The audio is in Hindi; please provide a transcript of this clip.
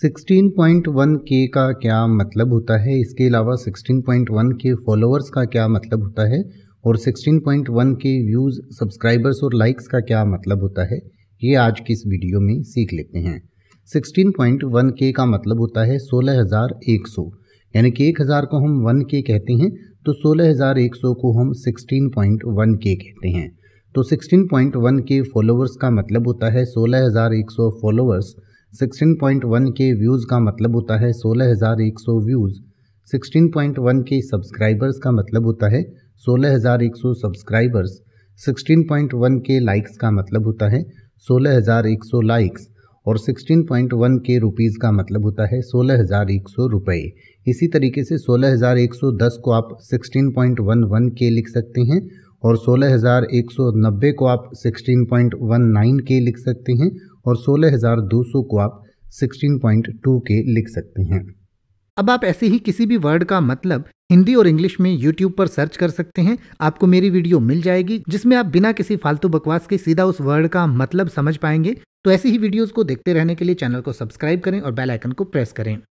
16.1 के का क्या मतलब होता है इसके अलावा 16.1 के फॉलोअर्स का क्या मतलब होता है और 16.1 के व्यूज़ सब्सक्राइबर्स और लाइक्स का क्या मतलब होता है ये आज की इस वीडियो में सीख लेते हैं 16.1 के का मतलब होता है 16,100 यानी कि 1000 को हम 1 के कहते हैं तो 16,100 को हम 16.1 के कहते हैं तो 16.1 के फॉलोअर्स का मतलब होता है सोलह फॉलोअर्स 16.1 के व्यूज़ का मतलब होता है 16,100 व्यूज़ 16.1 के सब्सक्राइबर्स का मतलब होता है 16,100 सब्सक्राइबर्स 16.1 के लाइक्स का मतलब होता है 16,100 लाइक्स और 16.1 के रुपीज़ का मतलब होता है 16,100 रुपए इसी तरीके से 16,110 को आप 16.11 के लिख सकते हैं और 16,190 को आप 16.19 के लिख सकते हैं और 16,200 को आप 16.2 के लिख सकते हैं अब आप ऐसे ही किसी भी वर्ड का मतलब हिंदी और इंग्लिश में यूट्यूब पर सर्च कर सकते हैं आपको मेरी वीडियो मिल जाएगी जिसमें आप बिना किसी फालतू बकवास के सीधा उस वर्ड का मतलब समझ पाएंगे तो ऐसी ही वीडियोस को देखते रहने के लिए चैनल को सब्सक्राइब करें और बेल आइकन को प्रेस करें